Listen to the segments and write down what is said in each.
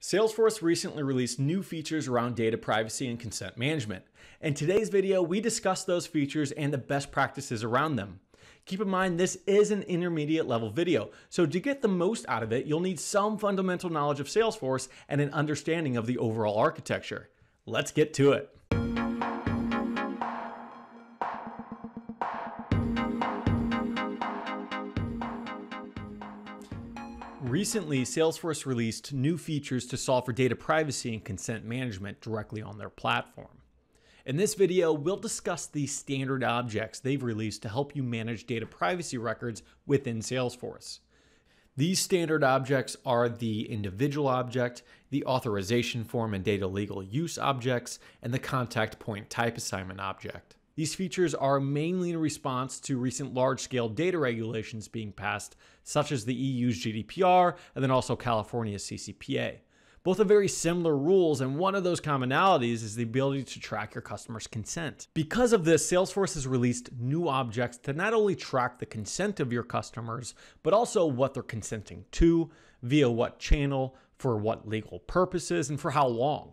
Salesforce recently released new features around data privacy and consent management. In today's video, we discuss those features and the best practices around them. Keep in mind, this is an intermediate level video, so to get the most out of it, you'll need some fundamental knowledge of Salesforce and an understanding of the overall architecture. Let's get to it. Recently, Salesforce released new features to solve for data privacy and consent management directly on their platform. In this video, we'll discuss the standard objects they've released to help you manage data privacy records within Salesforce. These standard objects are the individual object, the authorization form and data legal use objects, and the contact point type assignment object. These features are mainly in response to recent large scale data regulations being passed, such as the EU's GDPR and then also California's CCPA. Both have very similar rules, and one of those commonalities is the ability to track your customer's consent. Because of this, Salesforce has released new objects to not only track the consent of your customers, but also what they're consenting to, via what channel, for what legal purposes, and for how long.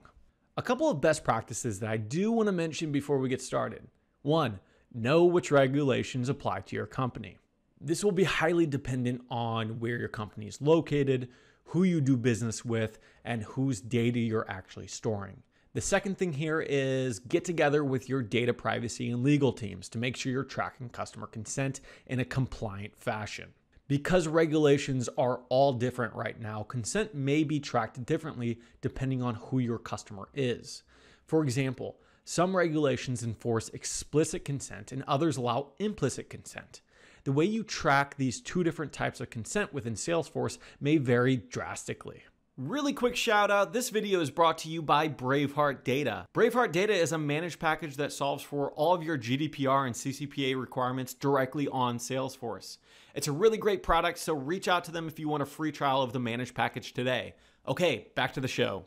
A couple of best practices that I do want to mention before we get started. One, know which regulations apply to your company. This will be highly dependent on where your company is located, who you do business with, and whose data you're actually storing. The second thing here is get together with your data privacy and legal teams to make sure you're tracking customer consent in a compliant fashion. Because regulations are all different right now, consent may be tracked differently depending on who your customer is. For example, some regulations enforce explicit consent and others allow implicit consent. The way you track these two different types of consent within Salesforce may vary drastically. Really quick shout out this video is brought to you by Braveheart Data. Braveheart Data is a managed package that solves for all of your GDPR and CCPA requirements directly on Salesforce. It's a really great product, so reach out to them if you want a free trial of the managed package today. Okay, back to the show.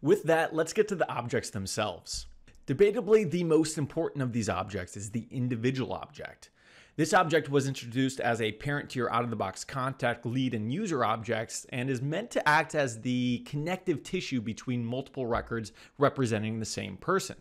With that, let's get to the objects themselves. Debatably, the most important of these objects is the individual object. This object was introduced as a parent to your out-of-the-box contact, lead, and user objects, and is meant to act as the connective tissue between multiple records representing the same person.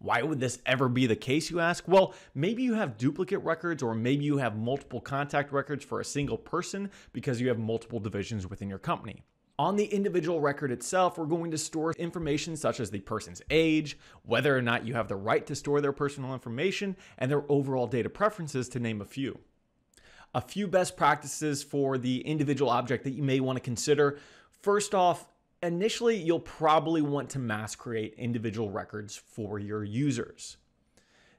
Why would this ever be the case, you ask? Well, maybe you have duplicate records, or maybe you have multiple contact records for a single person because you have multiple divisions within your company. On the individual record itself, we're going to store information such as the person's age, whether or not you have the right to store their personal information, and their overall data preferences, to name a few. A few best practices for the individual object that you may want to consider. First off, initially, you'll probably want to mass create individual records for your users.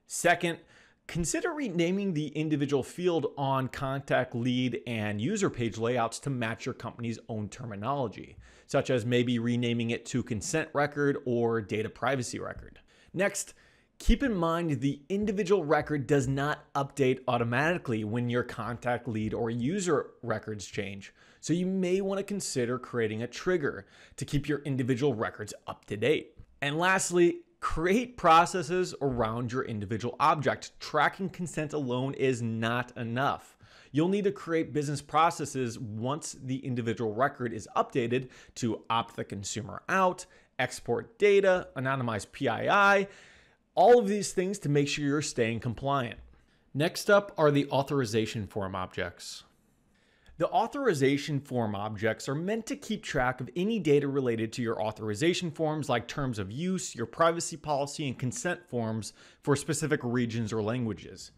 Second, Consider renaming the individual field on contact lead and user page layouts to match your company's own terminology, such as maybe renaming it to consent record or data privacy record. Next, keep in mind the individual record does not update automatically when your contact lead or user records change. So you may want to consider creating a trigger to keep your individual records up to date. And lastly, Create processes around your individual object. Tracking consent alone is not enough. You'll need to create business processes once the individual record is updated to opt the consumer out, export data, anonymize PII, all of these things to make sure you're staying compliant. Next up are the authorization form objects. The authorization form objects are meant to keep track of any data related to your authorization forms like terms of use, your privacy policy, and consent forms for specific regions or languages.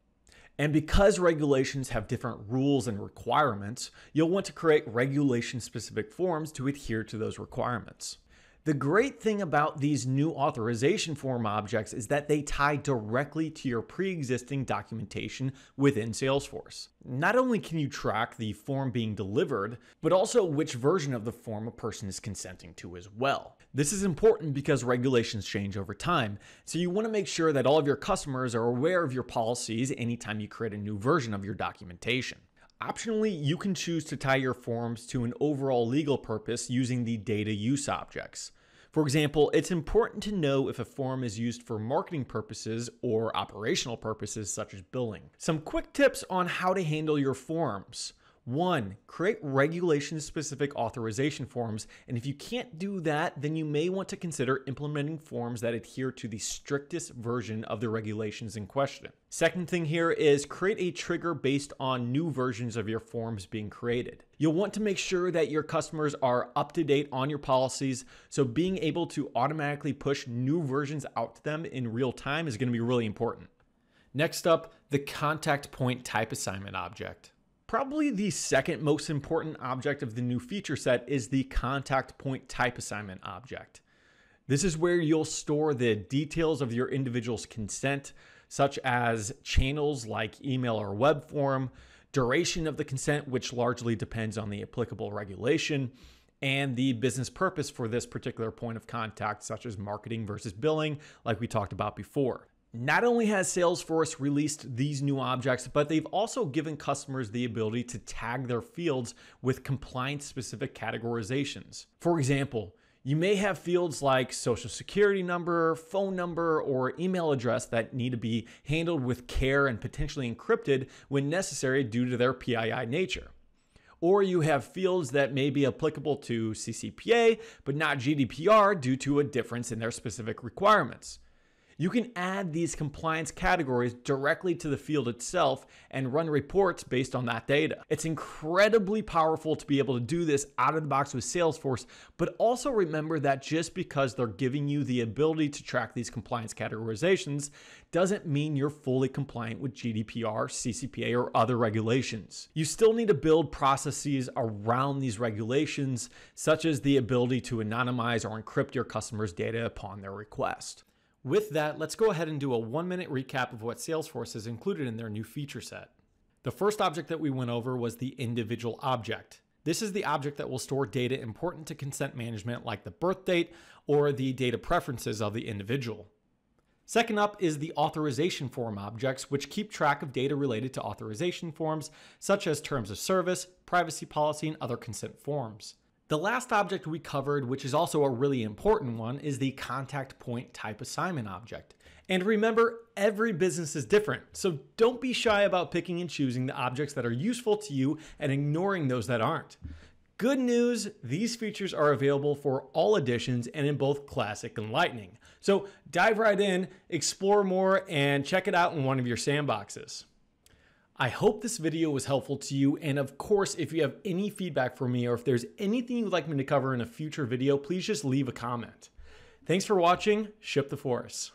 And because regulations have different rules and requirements, you'll want to create regulation specific forms to adhere to those requirements. The great thing about these new authorization form objects is that they tie directly to your pre-existing documentation within Salesforce. Not only can you track the form being delivered, but also which version of the form a person is consenting to as well. This is important because regulations change over time, so you want to make sure that all of your customers are aware of your policies anytime you create a new version of your documentation. Optionally, you can choose to tie your forms to an overall legal purpose using the data use objects. For example, it's important to know if a form is used for marketing purposes or operational purposes such as billing. Some quick tips on how to handle your forms. One, create regulation specific authorization forms. And if you can't do that, then you may want to consider implementing forms that adhere to the strictest version of the regulations in question. Second thing here is create a trigger based on new versions of your forms being created. You'll want to make sure that your customers are up to date on your policies. So being able to automatically push new versions out to them in real time is going to be really important. Next up, the contact point type assignment object. Probably the second most important object of the new feature set is the contact point type assignment object. This is where you'll store the details of your individual's consent, such as channels like email or web form, duration of the consent, which largely depends on the applicable regulation, and the business purpose for this particular point of contact, such as marketing versus billing, like we talked about before. Not only has Salesforce released these new objects, but they've also given customers the ability to tag their fields with compliance specific categorizations. For example, you may have fields like social security number, phone number, or email address that need to be handled with care and potentially encrypted when necessary due to their PII nature. Or you have fields that may be applicable to CCPA but not GDPR due to a difference in their specific requirements. You can add these compliance categories directly to the field itself and run reports based on that data. It's incredibly powerful to be able to do this out of the box with Salesforce, but also remember that just because they're giving you the ability to track these compliance categorizations doesn't mean you're fully compliant with GDPR, CCPA, or other regulations. You still need to build processes around these regulations, such as the ability to anonymize or encrypt your customers' data upon their request. With that, let's go ahead and do a one minute recap of what Salesforce has included in their new feature set. The first object that we went over was the individual object. This is the object that will store data important to consent management like the birth date or the data preferences of the individual. Second up is the authorization form objects, which keep track of data related to authorization forms, such as terms of service, privacy policy, and other consent forms. The last object we covered, which is also a really important one, is the contact point type assignment object. And remember, every business is different, so don't be shy about picking and choosing the objects that are useful to you and ignoring those that aren't. Good news, these features are available for all editions and in both Classic and Lightning. So dive right in, explore more, and check it out in one of your sandboxes. I hope this video was helpful to you. And of course, if you have any feedback for me or if there's anything you'd like me to cover in a future video, please just leave a comment. Thanks for watching. Ship the Force.